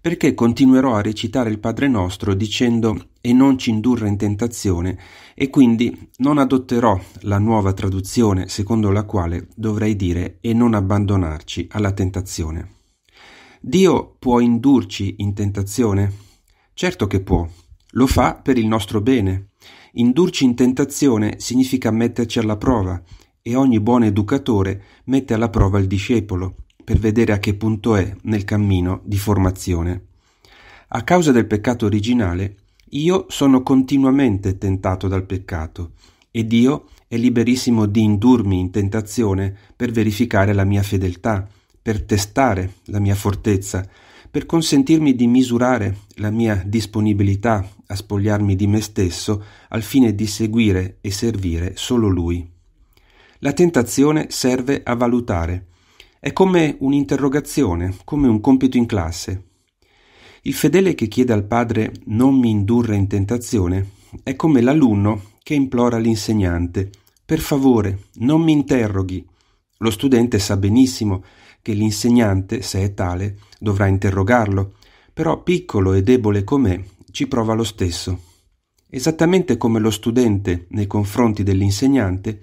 perché continuerò a recitare il Padre nostro dicendo e non ci indurre in tentazione, e quindi non adotterò la nuova traduzione secondo la quale dovrei dire e non abbandonarci alla tentazione. Dio può indurci in tentazione? Certo che può, lo fa per il nostro bene. Indurci in tentazione significa metterci alla prova, e ogni buon educatore mette alla prova il discepolo, per vedere a che punto è nel cammino di formazione. A causa del peccato originale, io sono continuamente tentato dal peccato e Dio è liberissimo di indurmi in tentazione per verificare la mia fedeltà, per testare la mia fortezza, per consentirmi di misurare la mia disponibilità a spogliarmi di me stesso al fine di seguire e servire solo Lui. La tentazione serve a valutare è come un'interrogazione, come un compito in classe. Il fedele che chiede al padre non mi indurre in tentazione è come l'alunno che implora l'insegnante per favore, non mi interroghi. Lo studente sa benissimo che l'insegnante, se è tale, dovrà interrogarlo, però piccolo e debole com'è, ci prova lo stesso. Esattamente come lo studente nei confronti dell'insegnante,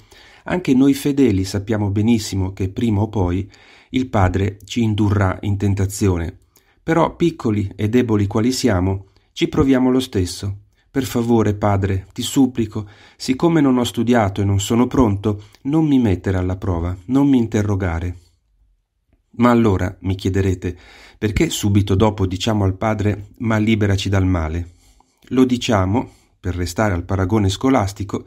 anche noi fedeli sappiamo benissimo che prima o poi il Padre ci indurrà in tentazione, però piccoli e deboli quali siamo, ci proviamo lo stesso. Per favore, Padre, ti supplico, siccome non ho studiato e non sono pronto, non mi mettere alla prova, non mi interrogare. Ma allora, mi chiederete, perché subito dopo diciamo al Padre ma liberaci dal male? Lo diciamo, per restare al paragone scolastico,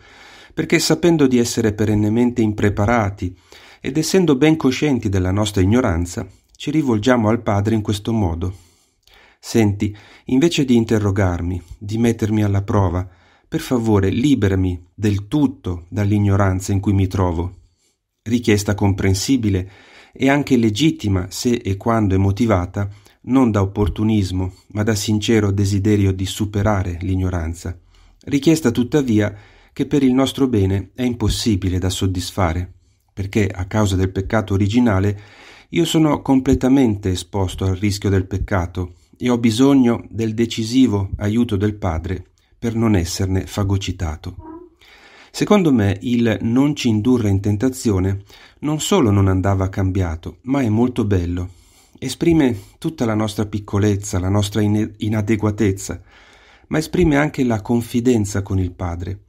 perché sapendo di essere perennemente impreparati ed essendo ben coscienti della nostra ignoranza, ci rivolgiamo al Padre in questo modo. Senti, invece di interrogarmi, di mettermi alla prova, per favore liberami del tutto dall'ignoranza in cui mi trovo. Richiesta comprensibile e anche legittima se e quando è motivata non da opportunismo, ma da sincero desiderio di superare l'ignoranza. Richiesta tuttavia che per il nostro bene è impossibile da soddisfare, perché a causa del peccato originale io sono completamente esposto al rischio del peccato e ho bisogno del decisivo aiuto del Padre per non esserne fagocitato. Secondo me il non ci indurre in tentazione non solo non andava cambiato, ma è molto bello. Esprime tutta la nostra piccolezza, la nostra inadeguatezza, ma esprime anche la confidenza con il Padre,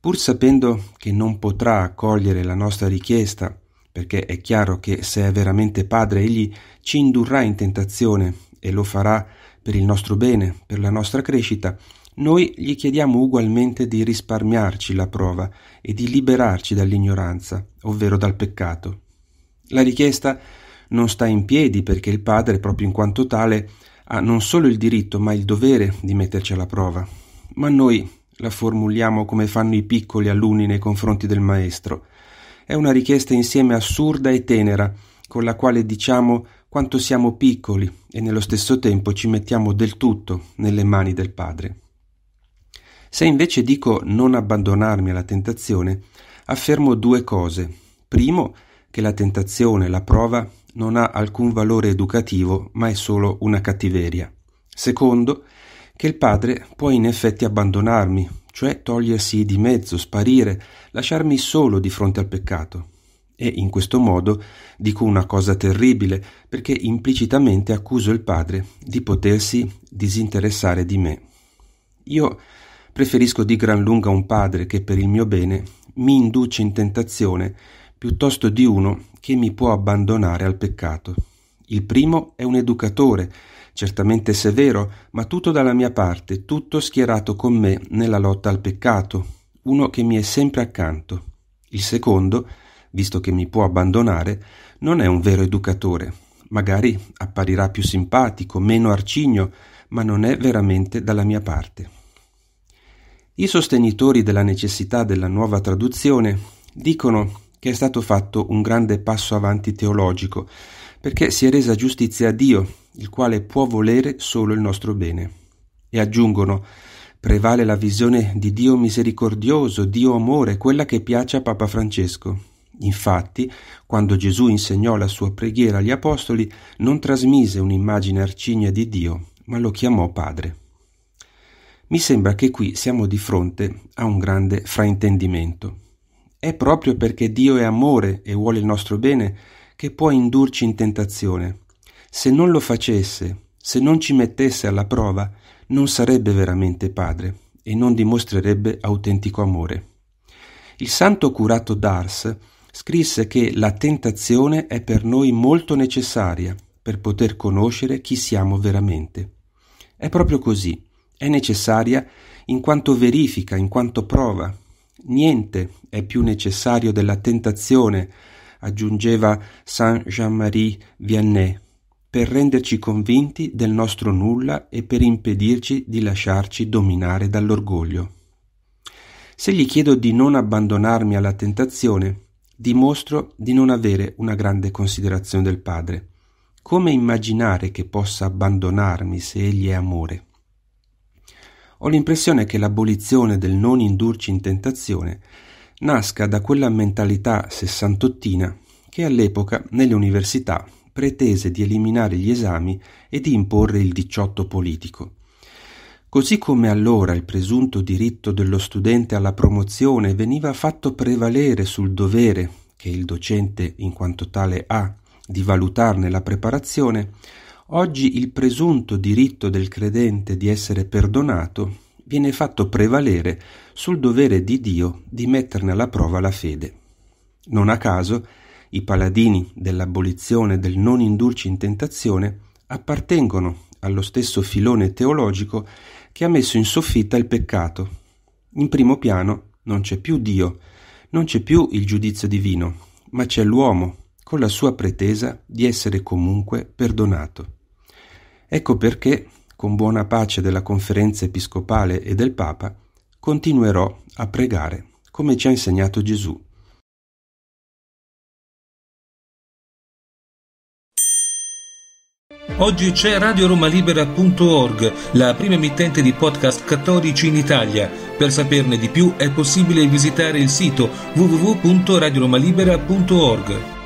Pur sapendo che non potrà accogliere la nostra richiesta, perché è chiaro che se è veramente padre egli ci indurrà in tentazione e lo farà per il nostro bene, per la nostra crescita, noi gli chiediamo ugualmente di risparmiarci la prova e di liberarci dall'ignoranza, ovvero dal peccato. La richiesta non sta in piedi perché il padre, proprio in quanto tale, ha non solo il diritto ma il dovere di metterci alla prova. Ma noi la formuliamo come fanno i piccoli alunni nei confronti del maestro. È una richiesta insieme assurda e tenera, con la quale diciamo quanto siamo piccoli e nello stesso tempo ci mettiamo del tutto nelle mani del Padre. Se invece dico non abbandonarmi alla tentazione, affermo due cose. Primo, che la tentazione, la prova, non ha alcun valore educativo, ma è solo una cattiveria. Secondo, che che il padre può in effetti abbandonarmi, cioè togliersi di mezzo, sparire, lasciarmi solo di fronte al peccato. E in questo modo dico una cosa terribile, perché implicitamente accuso il padre di potersi disinteressare di me. Io preferisco di gran lunga un padre che per il mio bene mi induce in tentazione piuttosto di uno che mi può abbandonare al peccato. Il primo è un educatore certamente severo, ma tutto dalla mia parte, tutto schierato con me nella lotta al peccato, uno che mi è sempre accanto. Il secondo, visto che mi può abbandonare, non è un vero educatore. Magari apparirà più simpatico, meno arcigno, ma non è veramente dalla mia parte. I sostenitori della necessità della nuova traduzione dicono che è stato fatto un grande passo avanti teologico, perché si è resa giustizia a Dio, il quale può volere solo il nostro bene. E aggiungono, prevale la visione di Dio misericordioso, Dio amore, quella che piace a Papa Francesco. Infatti, quando Gesù insegnò la sua preghiera agli Apostoli, non trasmise un'immagine arcigna di Dio, ma lo chiamò Padre. Mi sembra che qui siamo di fronte a un grande fraintendimento. È proprio perché Dio è amore e vuole il nostro bene che può indurci in tentazione. Se non lo facesse, se non ci mettesse alla prova, non sarebbe veramente padre e non dimostrerebbe autentico amore. Il santo curato d'Ars scrisse che la tentazione è per noi molto necessaria per poter conoscere chi siamo veramente. È proprio così, è necessaria in quanto verifica, in quanto prova, Niente è più necessario della tentazione, aggiungeva Saint Jean-Marie Vianney, per renderci convinti del nostro nulla e per impedirci di lasciarci dominare dall'orgoglio. Se gli chiedo di non abbandonarmi alla tentazione, dimostro di non avere una grande considerazione del Padre. Come immaginare che possa abbandonarmi se Egli è amore? ho l'impressione che l'abolizione del non indurci in tentazione nasca da quella mentalità sessantottina che all'epoca nelle università pretese di eliminare gli esami e di imporre il 18 politico. Così come allora il presunto diritto dello studente alla promozione veniva fatto prevalere sul dovere che il docente in quanto tale ha di valutarne la preparazione, Oggi il presunto diritto del credente di essere perdonato viene fatto prevalere sul dovere di Dio di metterne alla prova la fede. Non a caso, i paladini dell'abolizione del non indurci in tentazione appartengono allo stesso filone teologico che ha messo in soffitta il peccato. In primo piano non c'è più Dio, non c'è più il giudizio divino, ma c'è l'uomo con la sua pretesa di essere comunque perdonato. Ecco perché, con buona pace della conferenza episcopale e del Papa, continuerò a pregare, come ci ha insegnato Gesù. Oggi c'è radioromalibera.org, la prima emittente di podcast cattolici in Italia. Per saperne di più è possibile visitare il sito www.radioromalibera.org.